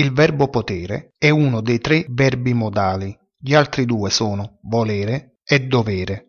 Il verbo potere è uno dei tre verbi modali, gli altri due sono volere e dovere.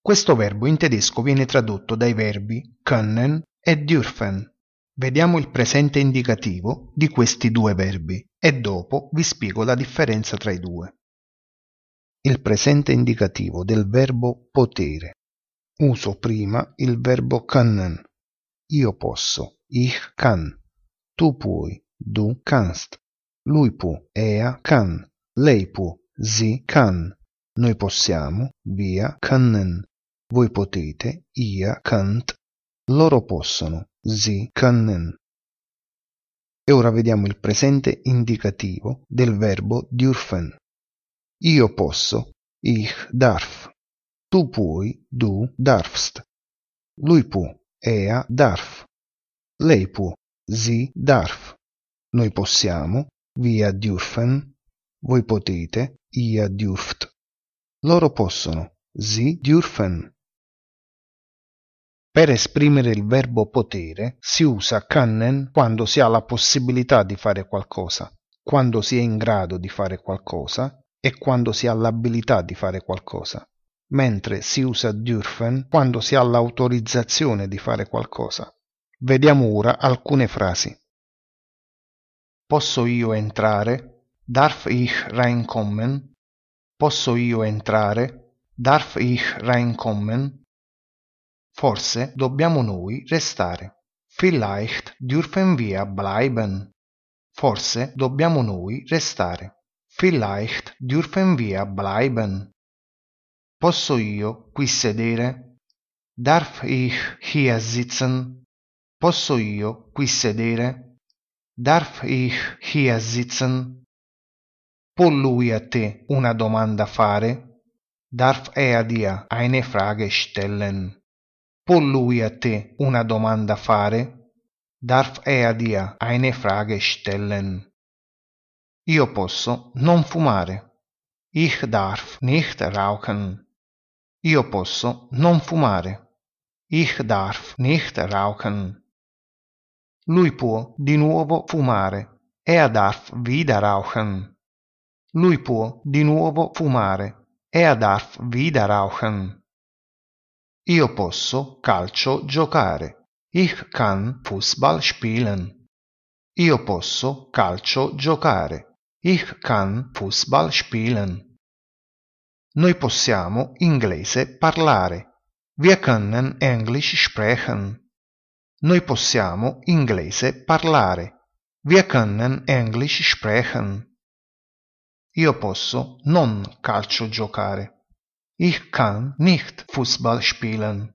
Questo verbo in tedesco viene tradotto dai verbi können e dürfen. Vediamo il presente indicativo di questi due verbi e dopo vi spiego la differenza tra i due. Il presente indicativo del verbo potere. Uso prima il verbo können. Io posso, ich kann. Tu puoi, Du kannst. Lui può. Ea kann. Lei può. Sie kann. Noi possiamo. Via können. Voi potete. Ia könnt. Loro possono. Sie können. E ora vediamo il presente indicativo del verbo dürfen. Io posso, ich darf. Tu puoi, du darfst. Lui può, er darf. Lei può, sie darf. Noi possiamo, via dürfen, voi potete, ihr dürft. Loro possono, sie dürfen. Per esprimere il verbo potere si usa können quando si ha la possibilità di fare qualcosa, quando si è in grado di fare qualcosa e quando si ha l'abilità di fare qualcosa, mentre si usa dürfen quando si ha l'autorizzazione di fare qualcosa. Vediamo ora alcune frasi. Posso io entrare? Darf ich reinkommen? Posso io entrare? Darf ich reinkommen? Forse dobbiamo noi restare. Vielleicht dürfen wir bleiben. Forse dobbiamo noi restare. Vielleicht dürfen wir bleiben. Posso io qui sedere? Darf ich hier sitzen? Posso io qui sedere? Darf ich hier sitzen? Può lui a te una domanda fare? Darf er dir eine Frage stellen? Può lui a te una domanda fare? Darf er dir eine Frage stellen? Io posso non fumare. Ich darf nicht rauchen. Io posso non fumare. Ich darf nicht rauchen. Lui può di nuovo fumare. E darf wieder Lui può di nuovo fumare. Er darf wieder rauchen. Io posso calcio giocare. Ich kann Fußball spielen. Io posso calcio giocare. Ich kann Fußball spielen. Noi possiamo inglese parlare. Wir können Englisch sprechen. Noi possiamo inglese parlare. Wir können Englisch sprechen. Io posso non calcio giocare. Ich kann nicht Fußball spielen.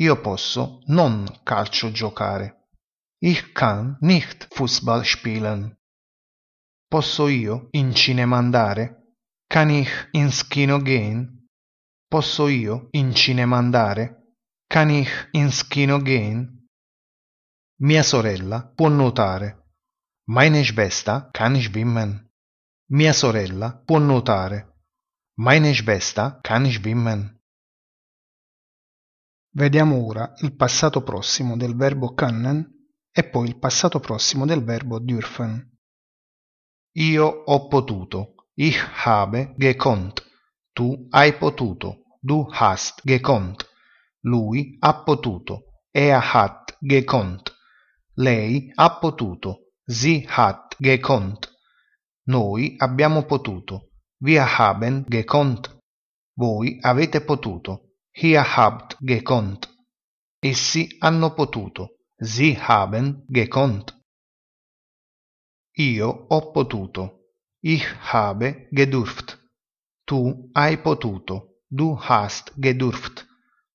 Io posso non calcio giocare. Ich kann nicht Fußball spielen. Posso io in cinema andare? Kann ich ins Kino gehen? Posso io in cinema andare? Kann ich ins Kino gehen? Mia sorella può nuotare. Meine Schwester kann schwimmen. Mia sorella può nuotare. Meine Schwester kann schwimmen. Vediamo ora il passato prossimo del verbo können e poi il passato prossimo del verbo dürfen. Io ho potuto. Ich habe gekonnt. Tu hai potuto. Du hast gekonnt. Lui ha potuto. Er hat gekonnt. Lei ha potuto, sie hat gekonnt. Noi abbiamo potuto, wir haben gekonnt. Voi avete potuto, ihr habt gekonnt. Essi hanno potuto, sie haben gekonnt. Io ho potuto, ich habe gedurft. Tu hai potuto, du hast gedurft.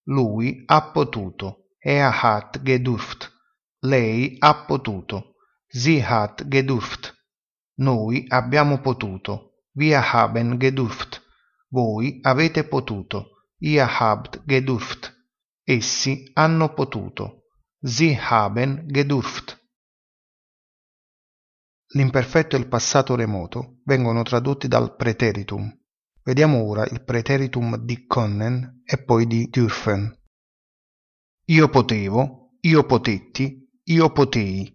Lui ha potuto, er hat gedurft. Lei ha potuto. Sie hat gedurft. Noi abbiamo potuto. Wir haben gedurft. Voi avete potuto. Ihr habt gedurft. Essi hanno potuto. Sie haben gedurft. L'imperfetto e il passato remoto vengono tradotti dal preteritum. Vediamo ora il preteritum di können e poi di dürfen. Io potevo, io potetti, io potei,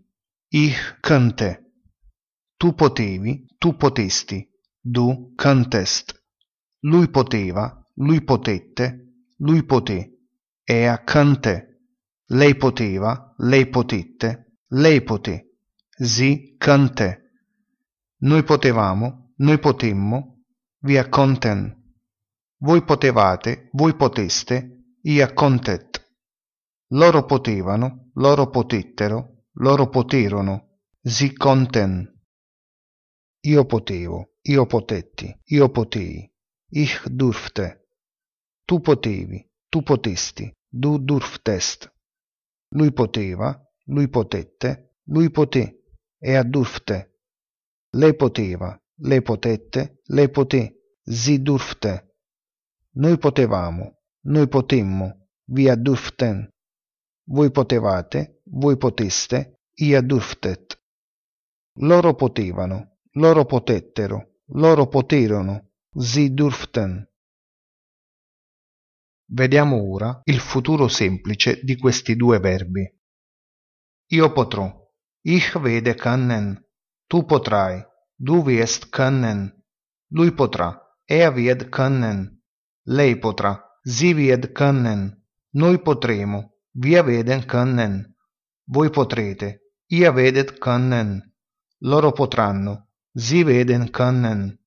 ich könnte. Tu potevi, tu potesti, du könntest. Lui poteva, lui potette, lui poté. Ea er könnte. Lei poteva, lei potette, lei poté. Sie könnte. Noi potevamo, noi potemmo, via conten. Voi potevate, voi poteste, ia contet. Loro potevano, loro potettero, loro poterono, si conten. Io potevo, io potetti, io potei, ich durfte. Tu potevi, tu potesti, du durftest. Lui poteva, lui potette, lui poté, ea durfte. Lei poteva, lei potette, lei poté, si durfte. Noi potevamo, noi potemmo, via durften. Voi potevate, voi poteste, ia durftet. Loro potevano, loro potettero, loro poterono, si durften. Vediamo ora il futuro semplice di questi due verbi. Io potrò. Ich werde können. Tu potrai. Du wirst können. Lui potrà. Er wird können. Lei potrà. Sie wird können. Noi potremo. Wir werden können. Voi potrete. Ihr werdet können. Loro potranno. Sie werden können.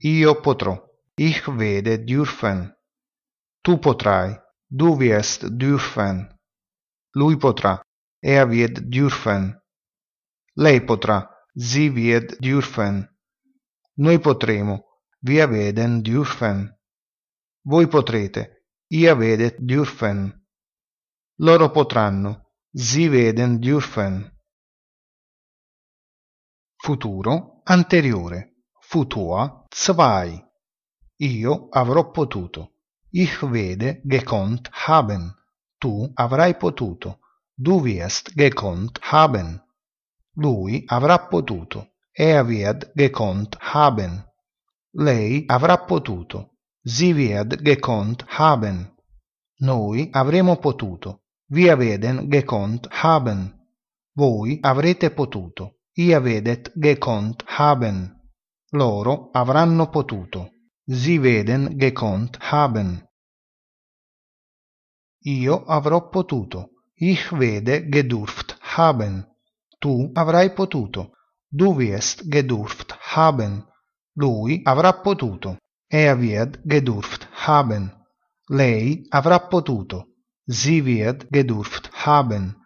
Io potrò. Ich vede dürfen. Tu potrai. Du wirst dürfen. Lui potrà. Er wird dürfen. Lei potrà. Sie wird dürfen. Noi potremo. Wir werden dürfen. Voi potrete. Ihr werdet dürfen. Loro potranno "Sie werden dürfen. Futuro anteriore. Futur zwei Io avrò potuto. Ich werde gekonnt haben. Tu avrai potuto. Du wirst gekonnt haben. Lui avrà potuto. Er wird gekonnt haben. Lei avrà potuto. Sie wird gekonnt haben. Noi avremo potuto. Wir werden gekonnt haben. Voi avrete potuto. Ihr werdet gekonnt haben. Loro avranno potuto. Sie werden gekonnt haben. Io avrò potuto. Ich werde gedurft haben. Tu avrai potuto. Du wirst gedurft haben. Lui avrà potuto. Er wird gedurft haben. Lei avrà potuto. Sie wird gedurft haben,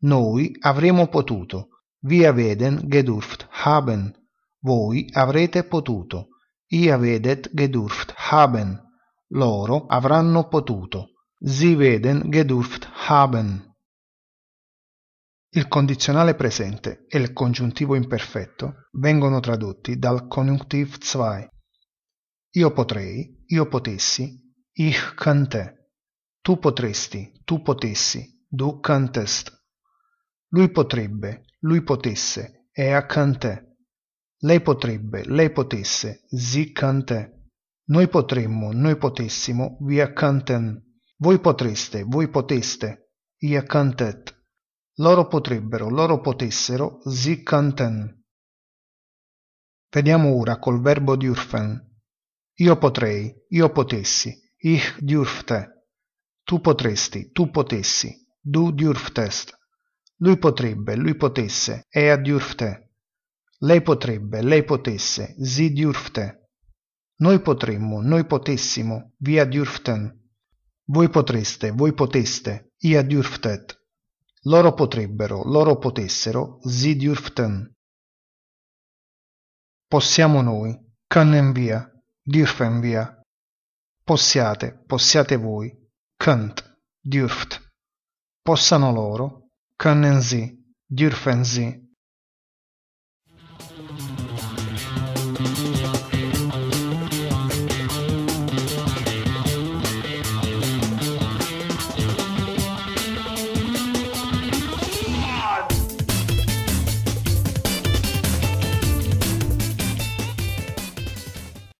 noi avremo potuto, wir werden gedurft haben, voi avrete potuto, ihr werdet gedurft haben, loro avranno potuto, sie werden gedurft haben. Il condizionale presente e il congiuntivo imperfetto vengono tradotti dal Konjunktiv 2. Io potrei, io potessi, ich könnte. Tu potresti, tu potessi, du cantest. Lui potrebbe, lui potesse, er könnte. Lei potrebbe, lei potesse, sie könnte. Noi potremmo, noi potessimo, wir könnten. Voi potreste, voi poteste, ihr könntet. Loro potrebbero, loro potessero, sie könnten. Vediamo ora col verbo dürfen. Io potrei, io potessi, ich dürfte, tu potresti, tu potessi, du dürftest. Lui potrebbe, lui potesse, ea dürfte. Lei potrebbe, lei potesse, sie dürfte. Noi potremmo, noi potessimo, via dürften. Voi potreste, voi poteste, ia dürftet. Loro potrebbero, loro potessero, sie dürften. Possiamo noi, können wir, dürfen wir. Possiate, possiate voi, Könnt, dürft. Possano loro, können sie, dürfen sie.